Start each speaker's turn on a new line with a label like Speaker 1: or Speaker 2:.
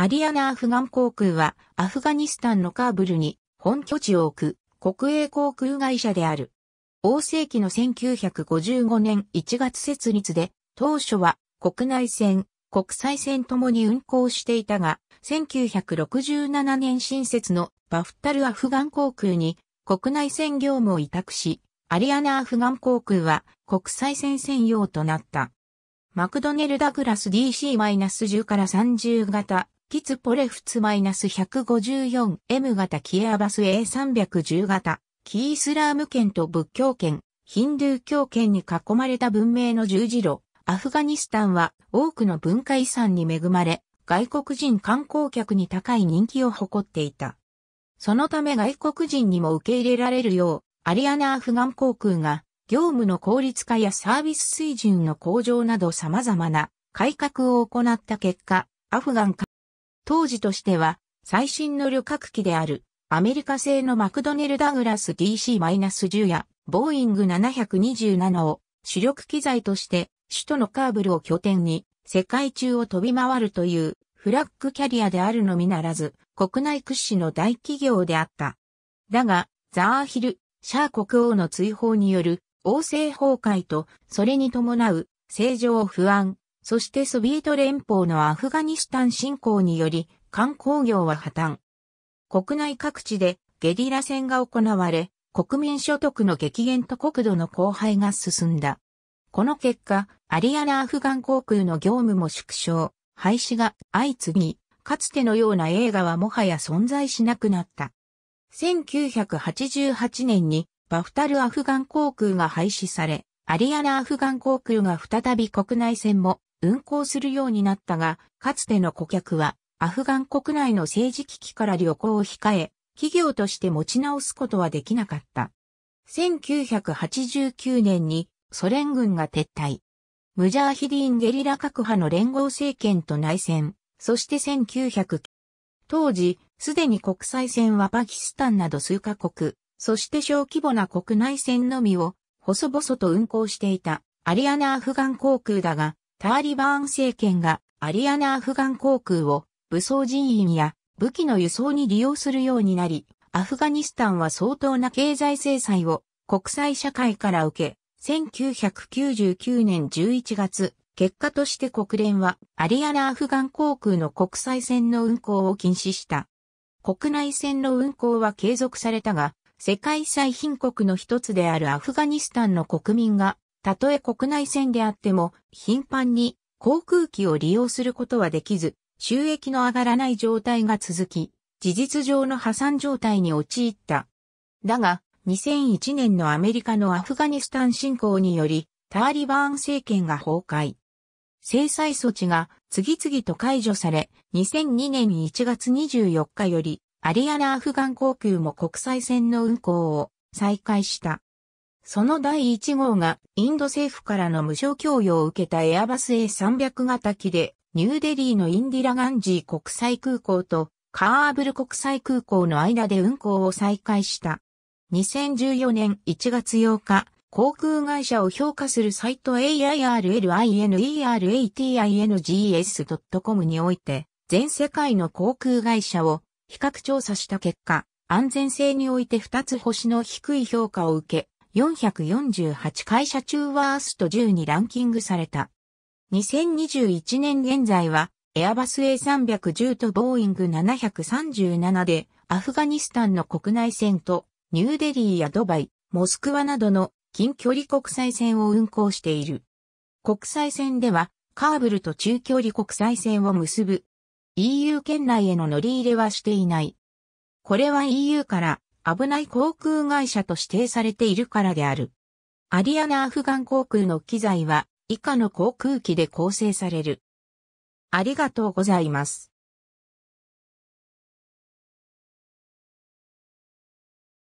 Speaker 1: アリアナ・アフガン航空は、アフガニスタンのカーブルに本拠地を置く国営航空会社である。王世紀の1955年1月設立で、当初は国内線、国際線ともに運航していたが、1967年新設のバフタル・アフガン航空に国内線業務を委託し、アリアナ・アフガン航空は国際線専用となった。マクドネル・ダグラス DC-10 から30型キツポレフツ -154M 型キエアバス A310 型、キイスラーム圏と仏教圏、ヒンドゥー教圏に囲まれた文明の十字路、アフガニスタンは多くの文化遺産に恵まれ、外国人観光客に高い人気を誇っていた。そのため外国人にも受け入れられるよう、アリアナアフガン航空が業務の効率化やサービス水準の向上など様々な改革を行った結果、アフガン当時としては最新の旅客機であるアメリカ製のマクドネル・ダグラス DC-10 やボーイング727を主力機材として首都のカーブルを拠点に世界中を飛び回るというフラッグキャリアであるのみならず国内屈指の大企業であった。だがザーヒル、シャー国王の追放による王政崩壊とそれに伴う政情不安、そしてソビエト連邦のアフガニスタン侵攻により、観光業は破綻。国内各地でゲリラ戦が行われ、国民所得の激減と国土の荒廃が進んだ。この結果、アリアナ・アフガン航空の業務も縮小、廃止が相次ぎ、かつてのような映画はもはや存在しなくなった。1988年にバフタル・アフガン航空が廃止され、アリアナ・アフガン航空が再び国内線も運行するようになったが、かつての顧客は、アフガン国内の政治危機から旅行を控え、企業として持ち直すことはできなかった。1989年にソ連軍が撤退。ムジャーヒディンゲリラ各派の連合政権と内戦、そして1900、当時、すでに国際線はパキスタンなど数カ国、そして小規模な国内線のみを、細々と運航していたアリアナ・アフガン航空だが、ターリバーン政権がアリアナアフガン航空を武装人員や武器の輸送に利用するようになり、アフガニスタンは相当な経済制裁を国際社会から受け、1999年11月、結果として国連はアリアナアフガン航空の国際線の運航を禁止した。国内線の運航は継続されたが、世界最貧国の一つであるアフガニスタンの国民がたとえ国内線であっても、頻繁に航空機を利用することはできず、収益の上がらない状態が続き、事実上の破産状態に陥った。だが、2001年のアメリカのアフガニスタン侵攻により、タリバーン政権が崩壊。制裁措置が次々と解除され、2002年1月24日より、アリアナ・アフガン航空も国際線の運航を再開した。その第1号がインド政府からの無償供与を受けたエアバス A300 型機で、ニューデリーのインディラガンジー国際空港とカーブル国際空港の間で運航を再開した。2014年1月8日、航空会社を評価するサイト AIRLINERATINGS.com において、全世界の航空会社を比較調査した結果、安全性において2つ星の低い評価を受け、448会社中ワースト10にランキングされた。2021年現在は、エアバス A310 とボーイング737で、アフガニスタンの国内線と、ニューデリーやドバイ、モスクワなどの近距離国際線を運行している。国際線では、カーブルと中距離国際線を結ぶ。EU 圏内への乗り入れはしていない。これは EU から危ない航空会社と指定されているからである。アリアナアフガン航空の機材は以下の航空機で構成される。ありがとうございます。